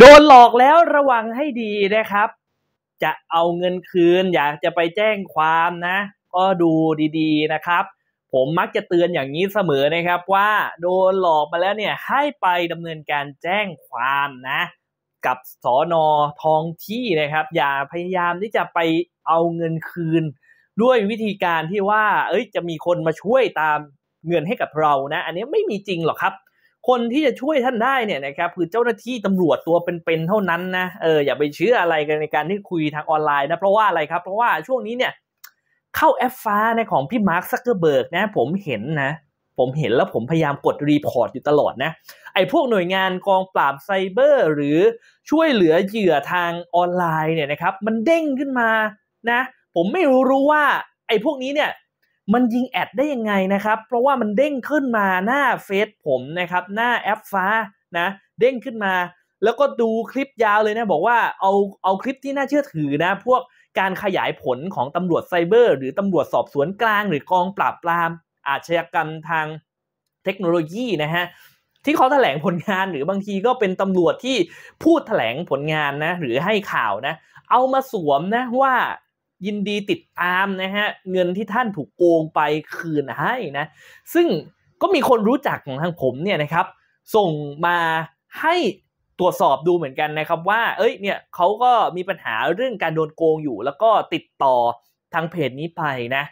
โดนหลอกแล้วระวังให้ดีนะครับ จะเอาเงินคืน อยากจะไปแจ้งความนะ ก็ดูดีๆนะครับ ผมมักจะเตือนอย่างนี้เสมอนะครับว่าโดนหลอกมาแล้วเนี่ยให้ไปดำเนินการแจ้งความนะ กับสอนอท้องที่นะครับ อย่าพยายามที่จะไปเอาเงินคืน ด้วยวิธีการที่ว่า เอ้ยจะมีคนมาช่วยตามเงินให้กับเรานะอันนี้ไม่มีจริงหรอกครับคนที่จะช่วยท่านได้เนี่ยนะครับคือเจ้าหน้าที่ตำรวจตัวเป็นๆเท่านั้นนะเอออย่าไปเชื่ออะไรกันในการที่คุยทางออนไลน์นะเพราะว่าอะไรครับเพราะว่าช่วงนี้เนี่ยเข้าแอปฟ้าในของพี่มาร์คซักเกอร์เบิร์กนะผมเห็นนะผมเห็นแล้วผมพยายามกดรีพอร์ตอยู่ตลอดนะ ไอ้พวกหน่วยงานกองปราบไซเบอร์หรือช่วยเหลือเหยื่อทางออนไลน์เนี่ยนะครับมันเด้งขึ้นมานะ ผมไม่รู้รู้ว่าไอ้พวกนี้เนี่ยมันยิงแอดได้ยังไงนะครับ เพราะว่ามันเด้งขึ้นมาหน้าเฟซผมนะครับ หน้าแอปฟ้านะ เด้งขึ้นมา แล้วก็ดูคลิปยาวเลยนะ บอกว่าเอาเอาคลิปที่น่าเชื่อถือนะ พวกการขยายผลของตำรวจไซเบอร์ หรือตำรวจสอบสวนกลาง หรือกองปราบปราม อาชญากรรมทางเทคโนโลยีนะฮะที่เขาแถลงผลงานหรือบางทีก็เป็นตำรวจที่พูดแถลงผลงานนะ หรือให้ข่าวนะ เอามาสวมนะว่ายินดีติดตามนะฮะเงินที่ท่านถูกโกงไปคืนให้นะซึ่งก็มีคนรู้จักของทางผมเนี่ยนะครับ ส่งมาให้ตรวจสอบดูเหมือนกันนะครับ ว่า เอ้ยเนี่ยเขาก็มีปัญหาเรื่องการโดนโกงอยู่ แล้วก็ติดต่อทางเพจนี้ไปนะ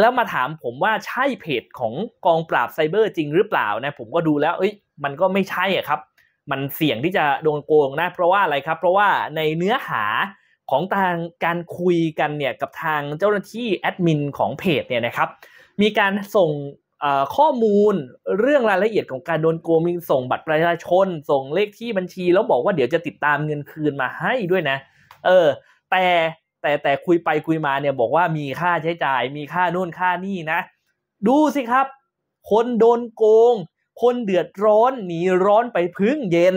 แล้วมาถามผมว่าใช่เพจของกองปราบไซเบอร์จริงหรือเปล่านะผมก็ดูแล้วเอ้ยมันก็ไม่ใช่ครับ มันเสี่ยงที่จะโดนโกงนะ เพราะว่าอะไรครับ เพราะว่าในเนื้อหาของทางการคุยกันเนี่ยกับทางเจ้าหน้าที่แอดมินของเพจเนี่ยนะครับ มีการส่งข้อมูลเรื่องรายละเอียดของการโดนโกงมีส่งบัตรประชาชน ส่งเลขที่บัญชี แล้วบอกว่าเดี๋ยวจะติดตามเงินคืนมาให้ด้วยนะเออแต่แต่แต่คุยไปคุยมาเนี่ยบอกว่ามีค่าใช้จ่าย มีค่านู่นค่านี่นะ ดูสิครับ คนโดนโกง คนเดือดร้อนหนีร้อนไปพึ่งเย็น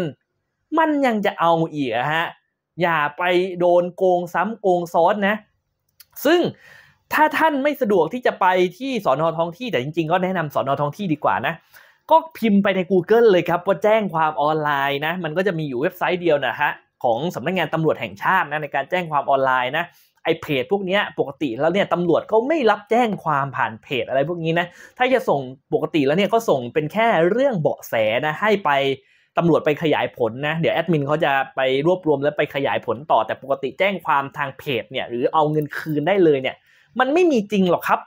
มันยังจะเอาอีกฮะอย่าไปโดนโกงซ้ำโกงซ้อนนะ ซึ่งถ้าท่านไม่สะดวกที่จะไปที่สอนอท้องที่แต่จริงๆก็แนะนำสอนอท้องที่ดีกว่านะ ก็พิมพ์ไปใน Google เลยครับว่าแจ้งความออนไลน์นะ มันก็จะมีอยู่เว็บไซต์เดียวนะฮะของสำนักงงานตำรวจแห่งชาตินะในการแจ้งความออนไลน์นะไอเพจพวกนี้ปกติแล้วเนี่ยตำรวจก็ไม่รับแจ้งความผ่านเพจอะไรพวกนี้นะถ้าจะส่งปกติแล้วเนี่ยก็ส่งเป็นแค่เรื่องเบาะแสนะ ให้ไปตำรวจไปขยายผลนะ เดี๋ยวแอดมินเขาจะไปรวบรวมแล้วไปขยายผลต่อแต่ปกติแจ้งความทางเพจเนี่ยหรือเอาเงินคืนได้เลยเนี่ยมันไม่มีจริงหรอกครับ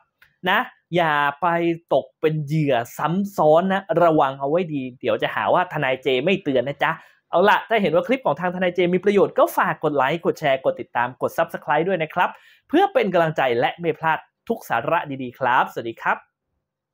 นะ อย่าไปตกเป็นเหยื่อซ้ำซ้อนนะระวังเอาไว้ดีเดี๋ยวจะหาว่าทนายเจไม่เตือนนะจ๊ะ เอาละถ้าเห็นว่าคลิปของทางทนายเจมีประโยชน์ก็ฝากกดไลค์ กดแชร์กดติดตามกด Subscribe ด้วยนะครับ เพื่อเป็นกำลังใจและไม่พลาดทุกสาระดีๆครับสวัสดีครับ